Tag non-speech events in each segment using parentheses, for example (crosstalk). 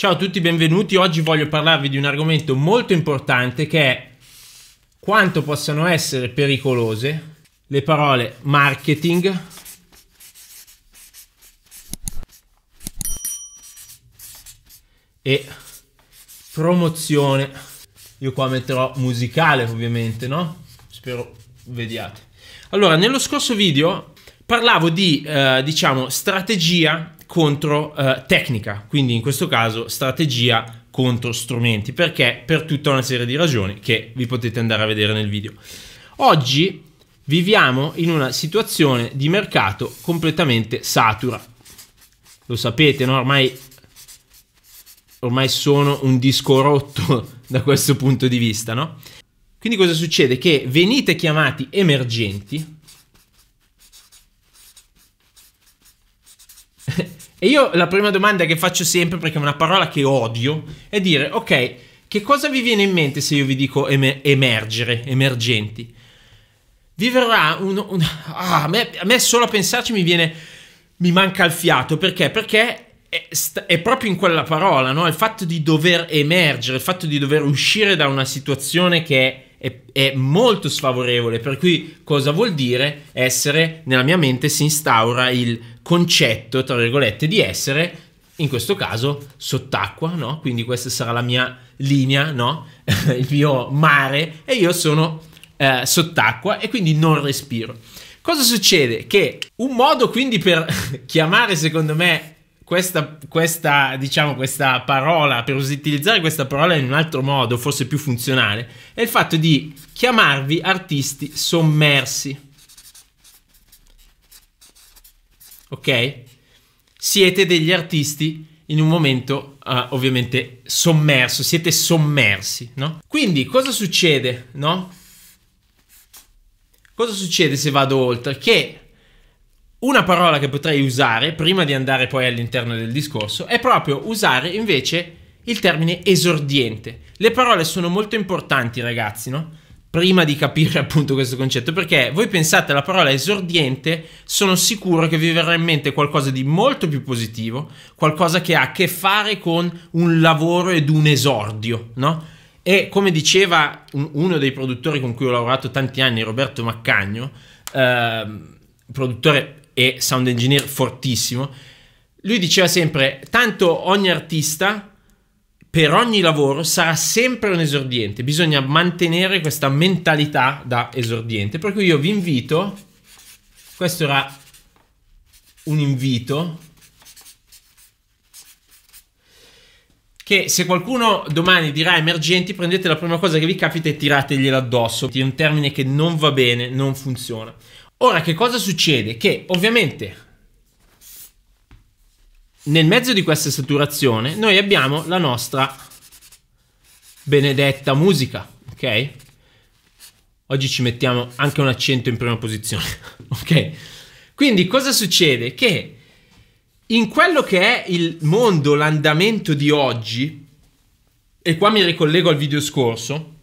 Ciao a tutti, benvenuti. Oggi voglio parlarvi di un argomento molto importante che è quanto possano essere pericolose le parole marketing e promozione. Io qua metterò musicale ovviamente, no? Spero vediate. Allora, nello scorso video parlavo di, eh, diciamo, strategia contro eh, tecnica, quindi in questo caso strategia contro strumenti, perché per tutta una serie di ragioni che vi potete andare a vedere nel video. Oggi viviamo in una situazione di mercato completamente satura. Lo sapete, no? ormai, ormai sono un disco rotto (laughs) da questo punto di vista, no? Quindi cosa succede? Che venite chiamati emergenti E io la prima domanda che faccio sempre, perché è una parola che odio, è dire, ok, che cosa vi viene in mente se io vi dico em- emergere, emergenti? Vi verrà un... un ah, a, me, a me solo a pensarci mi viene... mi manca il fiato, perché? Perché è, proprio in quella parola, no? Il fatto di dover emergere, il fatto di dover uscire da una situazione che è è, è molto sfavorevole, per cui cosa vuol dire essere, nella mia mente si instaura il concetto, tra virgolette, di essere, in questo caso, sott'acqua, no? Quindi questa sarà la mia linea, no? (laughs) il mio mare, e io sono eh, sott'acqua e quindi non respiro. Cosa succede? Che un modo quindi per (laughs) chiamare secondo me questa, questa, diciamo, questa parola, per utilizzare questa parola in un altro modo, forse più funzionale, è il fatto di chiamarvi artisti sommersi. Ok? Siete degli artisti in un momento uh, ovviamente sommerso, siete sommersi, no? Quindi cosa succede, no? Cosa succede se vado oltre? Che una parola che potrei usare, prima di andare poi all'interno del discorso, è proprio usare invece il termine esordiente. Le parole sono molto importanti, ragazzi, no? Prima di capire (laughs) appunto questo concetto, perché voi pensate alla parola esordiente, sono sicuro che vi verrà in mente qualcosa di molto più positivo, qualcosa che ha a che fare con un lavoro ed un esordio, no? E come diceva uno dei produttori con cui ho lavorato tanti anni, Roberto Maccagno, eh, produttore e sound engineer fortissimo, lui diceva sempre, tanto ogni artista per ogni lavoro sarà sempre un esordiente, bisogna mantenere questa mentalità da esordiente, per cui io vi invito, questo era un invito, che se qualcuno domani dirà emergenti, prendete la prima cosa che vi capita e tirategliela addosso. È un termine che non va bene, non funziona. Ora che cosa succede? Che ovviamente nel mezzo di questa saturazione noi abbiamo la nostra benedetta musica, ok? Oggi ci mettiamo anche un accento in prima posizione, (laughs) ok? Quindi cosa succede? Che in quello che è il mondo, l'andamento di oggi, e qua mi ricollego al video scorso,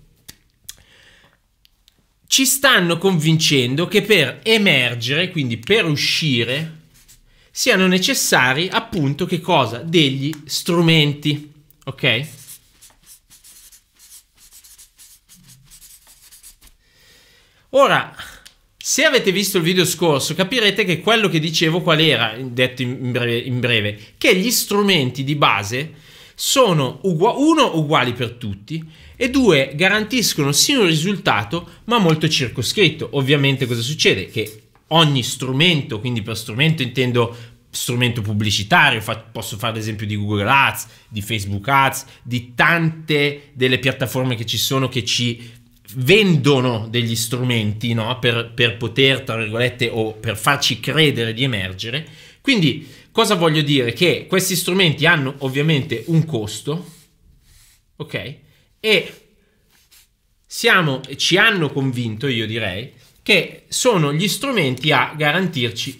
ci stanno convincendo che per emergere, quindi per uscire, siano necessari appunto che cosa? Degli strumenti, ok? Ora, se avete visto il video scorso, capirete che quello che dicevo qual era, detto in breve, in breve che gli strumenti di base sono ugu- uno uguali per tutti, e due garantiscono sì un risultato ma molto circoscritto. Ovviamente cosa succede? Che ogni strumento, quindi per strumento intendo strumento pubblicitario, fa, posso fare l'esempio di Google Ads, di Facebook Ads, di tante delle piattaforme che ci sono che ci vendono degli strumenti no? per, per poter, tra virgolette, o per farci credere di emergere. Quindi cosa voglio dire? Che questi strumenti hanno ovviamente un costo, ok? e siamo, ci hanno convinto, io direi, che sono gli strumenti a garantirci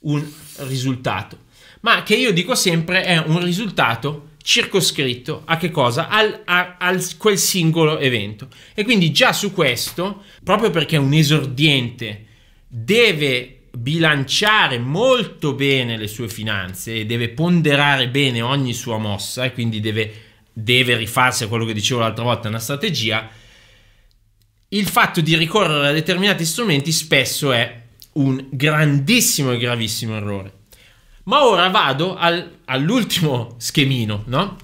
un risultato, ma che io dico sempre è un risultato circoscritto a che cosa? Al, a, a quel singolo evento. E quindi già su questo, proprio perché un esordiente deve bilanciare molto bene le sue finanze e deve ponderare bene ogni sua mossa e quindi deve deve rifarsi a quello che dicevo l'altra volta, una strategia, il fatto di ricorrere a determinati strumenti spesso è un grandissimo e gravissimo errore. Ma ora vado al, all'ultimo schemino, no?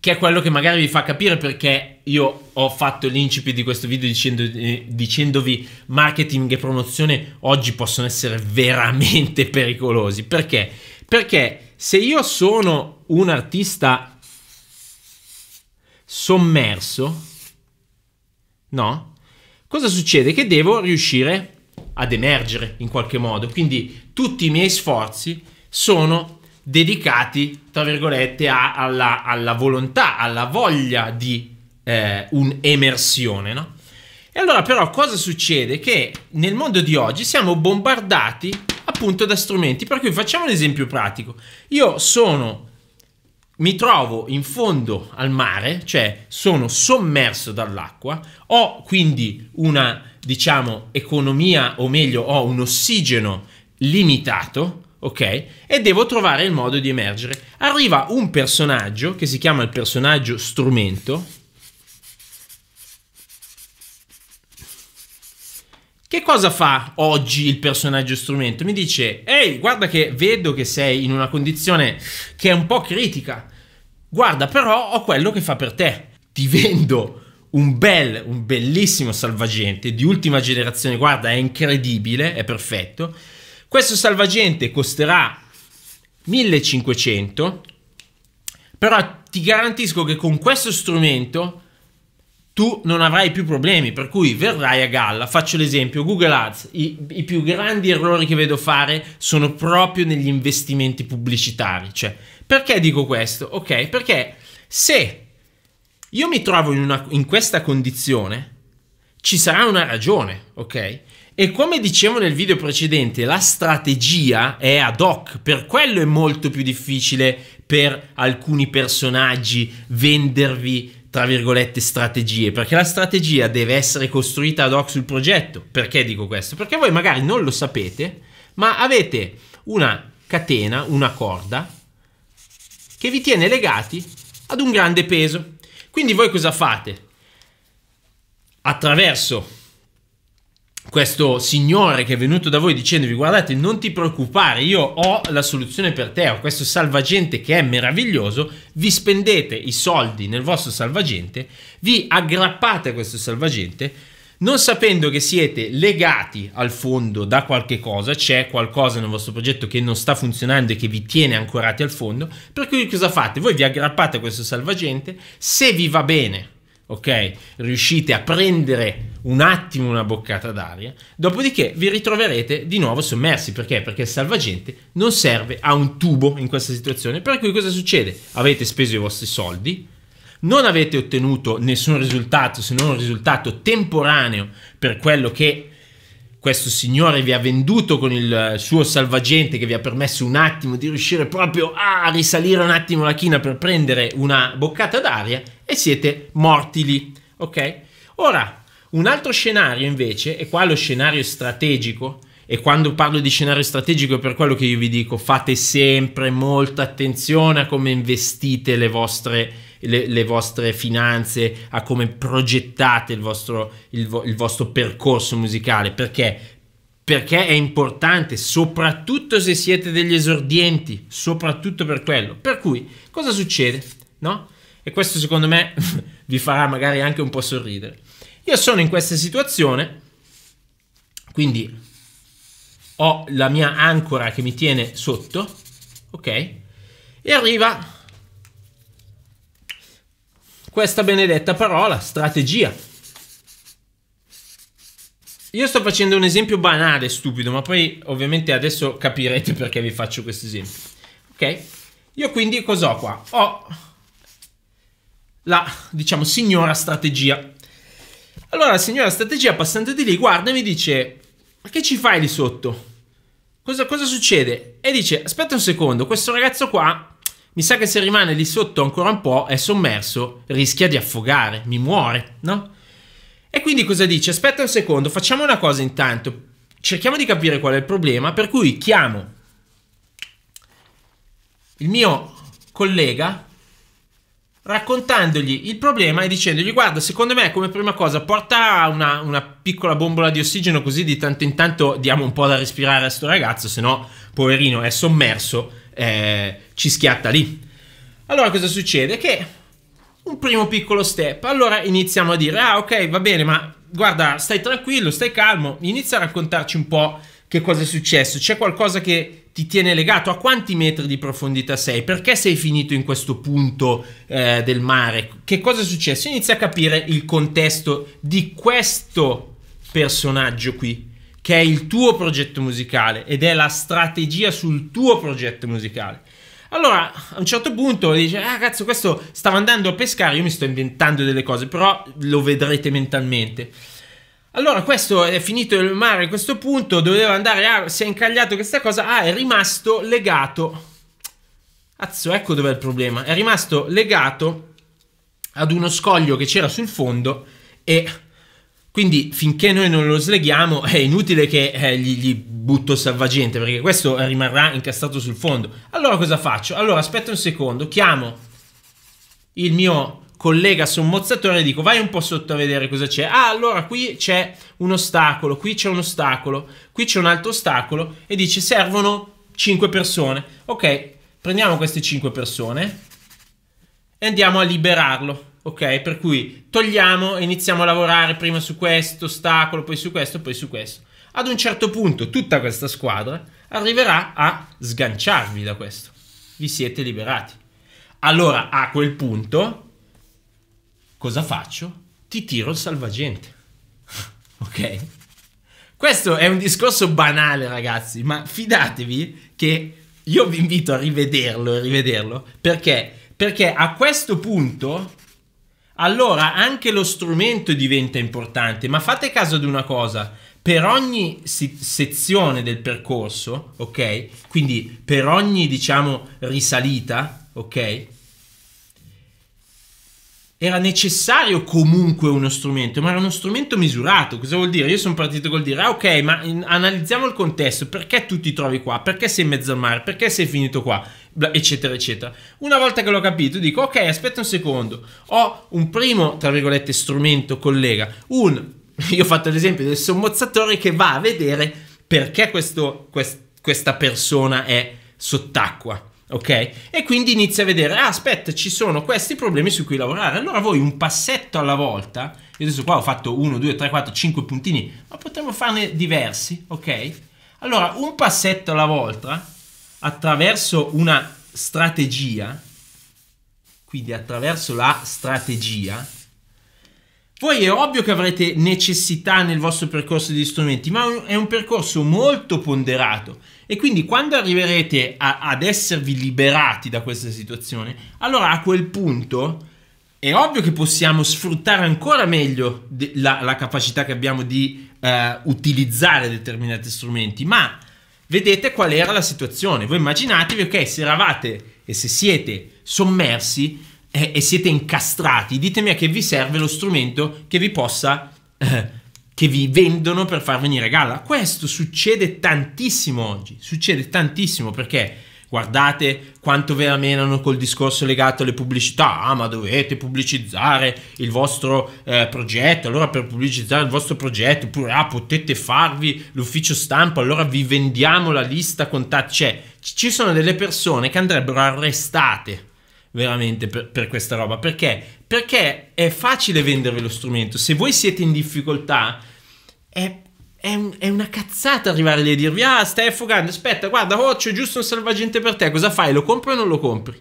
Che è quello che magari vi fa capire perché io ho fatto l'incipit di questo video dicendo, eh, dicendovi marketing e promozione oggi possono essere veramente (laughs) pericolosi. Perché? Perché se io sono un artista sommerso, no? Cosa succede? Che devo riuscire ad emergere in qualche modo. Quindi tutti i miei sforzi sono dedicati, tra virgolette, a, alla, alla, volontà, alla voglia di eh, un'emersione, no? E allora però cosa succede? Che nel mondo di oggi siamo bombardati appunto da strumenti, per cui facciamo un esempio pratico. Io sono mi trovo in fondo al mare, cioè sono sommerso dall'acqua, ho quindi una, diciamo, economia, o meglio, ho un ossigeno limitato, ok? E devo trovare il modo di emergere. Arriva un personaggio che si chiama il personaggio strumento, Che cosa fa oggi il personaggio strumento? Mi dice, ehi, guarda che vedo che sei in una condizione che è un po' critica. Guarda, però ho quello che fa per te. Ti vendo un bel, un bellissimo salvagente di ultima generazione. Guarda, è incredibile, è perfetto. Questo salvagente costerà 1500, però ti garantisco che con questo strumento tu non avrai più problemi, per cui verrai a galla. Faccio l'esempio, Google Ads, i, i, più grandi errori che vedo fare sono proprio negli investimenti pubblicitari. Cioè, perché dico questo? Ok, perché se io mi trovo in, una, in questa condizione, ci sarà una ragione, ok? E come dicevo nel video precedente, la strategia è ad hoc, per quello è molto più difficile per alcuni personaggi vendervi tra virgolette, strategie, perché la strategia deve essere costruita ad hoc sul progetto. Perché dico questo? Perché voi magari non lo sapete, ma avete una catena, una corda, che vi tiene legati ad un grande peso. Quindi voi cosa fate? Attraverso questo signore che è venuto da voi dicendovi guardate non ti preoccupare io ho la soluzione per te ho questo salvagente che è meraviglioso vi spendete i soldi nel vostro salvagente vi aggrappate a questo salvagente non sapendo che siete legati al fondo da qualche cosa, c'è qualcosa nel vostro progetto che non sta funzionando e che vi tiene ancorati al fondo, per cui cosa fate? Voi vi aggrappate a questo salvagente, se vi va bene ok? Riuscite a prendere un attimo una boccata d'aria, dopodiché vi ritroverete di nuovo sommersi. Perché? Perché il salvagente non serve a un tubo in questa situazione. Per cui cosa succede? Avete speso i vostri soldi, non avete ottenuto nessun risultato se non un risultato temporaneo per quello che questo signore vi ha venduto con il eh, suo salvagente che vi ha permesso un attimo di riuscire proprio a risalire un attimo la china per prendere una boccata d'aria e siete morti lì, ok? Ora, un altro scenario invece, e qua lo scenario strategico, e quando parlo di scenario strategico è per quello che io vi dico, fate sempre molta attenzione a come investite le vostre le, le vostre finanze, a come progettate il vostro, il, il vostro percorso musicale. Perché? perché è importante, soprattutto se siete degli esordienti, soprattutto per quello. Per cui, cosa succede? No? E questo secondo me (laughs) vi farà magari anche un po' sorridere. Io sono in questa situazione, quindi ho la mia ancora che mi tiene sotto, ok? E arriva questa benedetta parola, strategia. Io sto facendo un esempio banale, stupido, ma poi ovviamente adesso capirete perché vi faccio questo esempio. Ok? Io quindi cosa ho qua? Ho la, diciamo, signora strategia. Allora la signora strategia, passante di lì, guarda e mi dice, ma che ci fai lì sotto? Cosa, cosa succede? E dice, aspetta un secondo, questo ragazzo qua mi sa che se rimane lì sotto ancora un po' è sommerso, rischia di affogare, mi muore, no? E quindi cosa dice? Aspetta un secondo, facciamo una cosa intanto. Cerchiamo di capire qual è il problema, per cui chiamo il mio collega raccontandogli il problema e dicendogli guarda secondo me come prima cosa porta una, una, piccola bombola di ossigeno così di tanto in tanto diamo un po' da respirare a sto ragazzo se no poverino è sommerso eh, ci schiatta lì. Allora cosa succede? Che un primo piccolo step, allora iniziamo a dire ah ok va bene ma guarda stai tranquillo, stai calmo, inizia a raccontarci un po' che cosa è successo, c'è qualcosa che ti tiene legato, a quanti metri di profondità sei, perché sei finito in questo punto eh, del mare, che cosa è successo, inizia a capire il contesto di questo personaggio qui, che è il tuo progetto musicale ed è la strategia sul tuo progetto musicale. Allora, a un certo punto dice, ah cazzo, questo stava andando a pescare, io mi sto inventando delle cose, però lo vedrete mentalmente. Allora, questo è finito il mare a questo punto, doveva andare a... si è incagliato questa cosa, ah, è rimasto legato. Cazzo, ecco dov'è il problema. È rimasto legato ad uno scoglio che c'era sul fondo e quindi finché noi non lo sleghiamo è inutile che eh, gli, gli, butto salvagente perché questo rimarrà incastrato sul fondo. Allora cosa faccio? Allora aspetta un secondo, chiamo il mio collega sommozzatore e dico vai un po' sotto a vedere cosa c'è. Ah allora qui c'è un ostacolo, qui c'è un ostacolo, qui c'è un altro ostacolo e dice servono 5 persone. Ok, prendiamo queste 5 persone e andiamo a liberarlo. Ok, per cui togliamo e iniziamo a lavorare prima su questo ostacolo, poi su questo, poi su questo. Ad un certo punto tutta questa squadra arriverà a sganciarvi da questo. Vi siete liberati. Allora, a quel punto, cosa faccio? Ti tiro il salvagente. (laughs) ok? Questo è un discorso banale, ragazzi, ma fidatevi che io vi invito a rivederlo e rivederlo perché perché a questo punto allora anche lo strumento diventa importante, ma fate caso ad una cosa, per ogni si- sezione del percorso, ok? Quindi per ogni, diciamo, risalita, ok? Era necessario comunque uno strumento, ma era uno strumento misurato. Cosa vuol dire? Io sono partito col dire, ah, ok, ma in- analizziamo il contesto, perché tu ti trovi qua? Perché sei in mezzo al mare? Perché sei finito qua? eccetera, eccetera. Una volta che l'ho capito, dico, ok, aspetta un secondo, ho un primo, tra virgolette, strumento collega, un, (laughs) io ho fatto l'esempio del sommozzatore che va a vedere perché questo, quest, questa persona è sott'acqua. Ok? E quindi inizia a vedere, ah, aspetta, ci sono questi problemi su cui lavorare. Allora voi un passetto alla volta, io adesso qua ho fatto 1, 2, 3, 4, 5 puntini, ma potremmo farne diversi, ok? Allora un passetto alla volta attraverso una strategia, quindi attraverso la strategia, voi è ovvio che avrete necessità nel vostro percorso di strumenti, ma è un percorso molto ponderato e quindi quando arriverete a, ad esservi liberati da questa situazione, allora a quel punto è ovvio che possiamo sfruttare ancora meglio la, la capacità che abbiamo di eh, utilizzare determinati strumenti, ma vedete qual era la situazione. Voi immaginatevi, ok, se eravate e se siete sommersi eh, e siete incastrati, ditemi a che vi serve lo strumento che vi possa... Eh, che vi vendono per far venire a galla. Questo succede tantissimo oggi, succede tantissimo perché Guardate quanto ve la menano col discorso legato alle pubblicità. Ah, ma dovete pubblicizzare il vostro eh, progetto. Allora, per pubblicizzare il vostro progetto, oppure ah, potete farvi l'ufficio stampa. Allora vi vendiamo la lista contatti. Cioè, ci sono delle persone che andrebbero arrestate veramente per, per questa roba. Perché? Perché è facile vendervi lo strumento. Se voi siete in difficoltà, è è, un, è, una cazzata arrivare lì e dirvi: Ah, stai affogando, aspetta, guarda, oh, c'è giusto un salvagente per te. Cosa fai? Lo compri o non lo compri?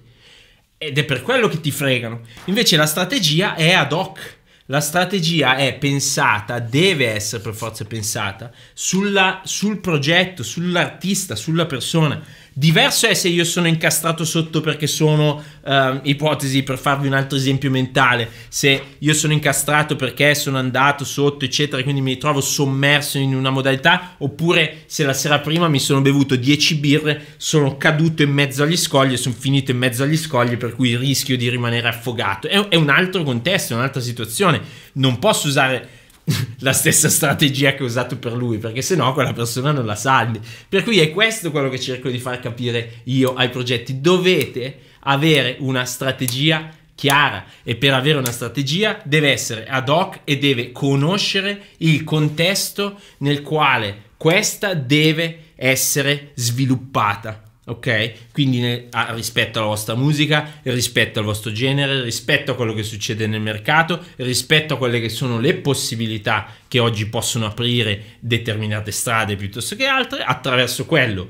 Ed è per quello che ti fregano. Invece la strategia è ad hoc. La strategia è pensata, deve essere per forza pensata, sulla, sul progetto, sull'artista, sulla persona Diverso è se io sono incastrato sotto perché sono, eh, ipotesi per farvi un altro esempio mentale, se io sono incastrato perché sono andato sotto, eccetera, quindi mi trovo sommerso in una modalità, oppure se la sera prima mi sono bevuto 10 birre, sono caduto in mezzo agli scogli e sono finito in mezzo agli scogli, per cui rischio di rimanere affogato. È, è un altro contesto, è un'altra situazione. Non posso usare (laughs) la stessa strategia che ho usato per lui, perché se no quella persona non la salvi. Per cui è questo quello che cerco di far capire io ai progetti. Dovete avere una strategia chiara e per avere una strategia deve essere ad hoc e deve conoscere il contesto nel quale questa deve essere sviluppata ok? Quindi ne, ah, rispetto alla vostra musica, rispetto al vostro genere, rispetto a quello che succede nel mercato, rispetto a quelle che sono le possibilità che oggi possono aprire determinate strade piuttosto che altre, attraverso quello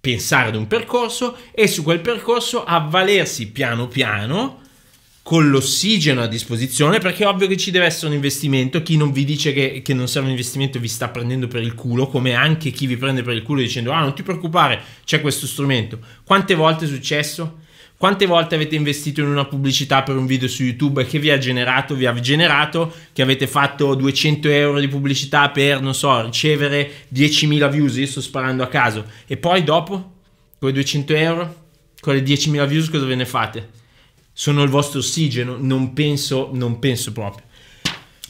pensare ad un percorso e su quel percorso avvalersi piano piano con l'ossigeno a disposizione, perché è ovvio che ci deve essere un investimento. Chi non vi dice che, che, non serve un investimento vi sta prendendo per il culo, come anche chi vi prende per il culo dicendo: Ah, non ti preoccupare, c'è questo strumento. Quante volte è successo? Quante volte avete investito in una pubblicità per un video su YouTube che vi ha generato, vi ha generato, che avete fatto 200 euro di pubblicità per, non so, ricevere 10.000 views, io sto sparando a caso, e poi dopo, con i 200 euro, con le 10.000 views cosa ve ne fate? sono il vostro ossigeno, non penso, non penso proprio.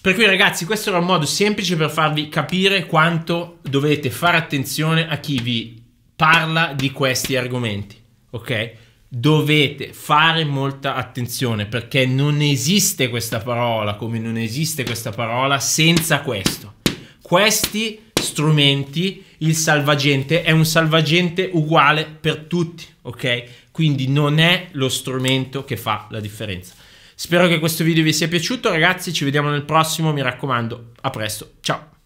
Per cui ragazzi, questo era un modo semplice per farvi capire quanto dovete fare attenzione a chi vi parla di questi argomenti, ok? Dovete fare molta attenzione perché non esiste questa parola come non esiste questa parola senza questo. Questi strumenti, il salvagente è un salvagente uguale per tutti, ok? Quindi non è lo strumento che fa la differenza. Spero che questo video vi sia piaciuto, ragazzi. Ci vediamo nel prossimo. Mi raccomando, a presto. Ciao.